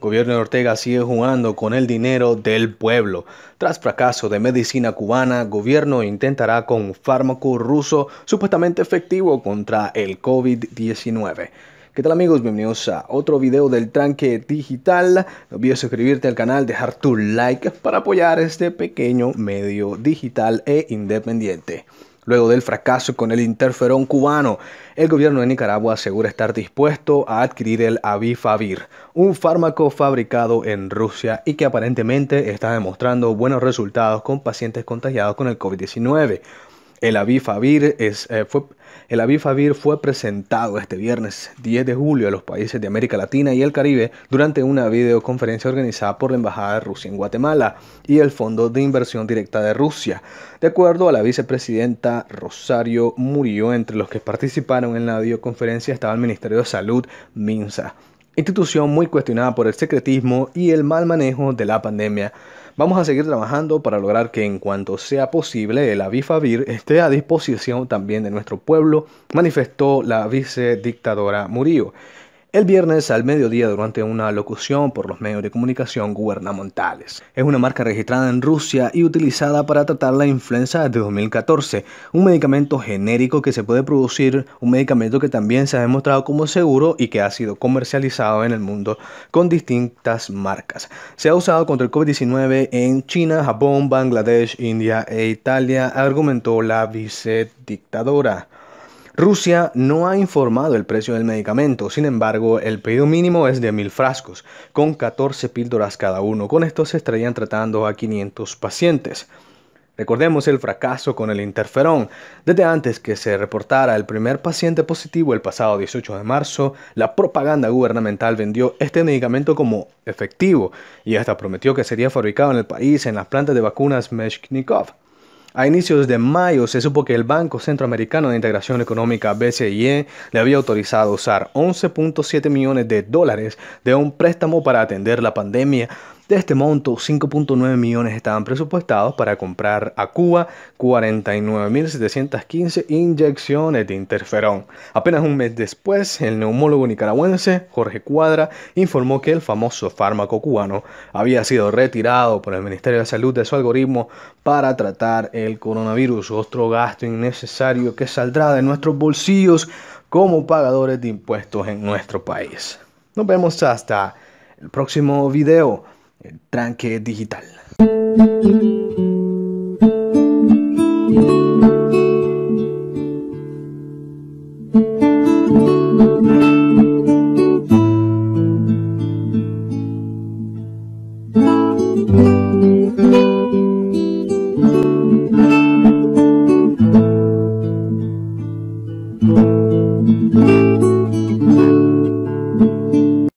gobierno de Ortega sigue jugando con el dinero del pueblo. Tras fracaso de medicina cubana, gobierno intentará con un fármaco ruso supuestamente efectivo contra el COVID-19. ¿Qué tal amigos? Bienvenidos a otro video del tranque digital. No olvides suscribirte al canal, dejar tu like para apoyar este pequeño medio digital e independiente. Luego del fracaso con el interferón cubano, el gobierno de Nicaragua asegura estar dispuesto a adquirir el Avifavir, un fármaco fabricado en Rusia y que aparentemente está demostrando buenos resultados con pacientes contagiados con el COVID-19. El Avifavir, eh, fue, fue presentado este viernes 10 de julio a los países de América Latina y el Caribe durante una videoconferencia organizada por la Embajada de Rusia en Guatemala y el Fondo de Inversión Directa de Rusia. De acuerdo a la vicepresidenta Rosario Murillo, entre los que participaron en la videoconferencia estaba el Ministerio de Salud, MINSA, institución muy cuestionada por el secretismo y el mal manejo de la pandemia. Vamos a seguir trabajando para lograr que en cuanto sea posible el Avifavir esté a disposición también de nuestro pueblo, manifestó la vice vicedictadora Murillo el viernes al mediodía durante una locución por los medios de comunicación gubernamentales. Es una marca registrada en Rusia y utilizada para tratar la influenza de 2014, un medicamento genérico que se puede producir, un medicamento que también se ha demostrado como seguro y que ha sido comercializado en el mundo con distintas marcas. Se ha usado contra el COVID-19 en China, Japón, Bangladesh, India e Italia, argumentó la vicedictadora. Rusia no ha informado el precio del medicamento, sin embargo, el pedido mínimo es de mil frascos, con 14 píldoras cada uno. Con esto se estarían tratando a 500 pacientes. Recordemos el fracaso con el interferón. Desde antes que se reportara el primer paciente positivo el pasado 18 de marzo, la propaganda gubernamental vendió este medicamento como efectivo y hasta prometió que sería fabricado en el país en las plantas de vacunas Meshnikov. A inicios de mayo se supo que el Banco Centroamericano de Integración Económica BCIE le había autorizado usar 11.7 millones de dólares de un préstamo para atender la pandemia de este monto, 5.9 millones estaban presupuestados para comprar a Cuba 49.715 inyecciones de interferón. Apenas un mes después, el neumólogo nicaragüense Jorge Cuadra informó que el famoso fármaco cubano había sido retirado por el Ministerio de Salud de su algoritmo para tratar el coronavirus, otro gasto innecesario que saldrá de nuestros bolsillos como pagadores de impuestos en nuestro país. Nos vemos hasta el próximo video el tranque digital.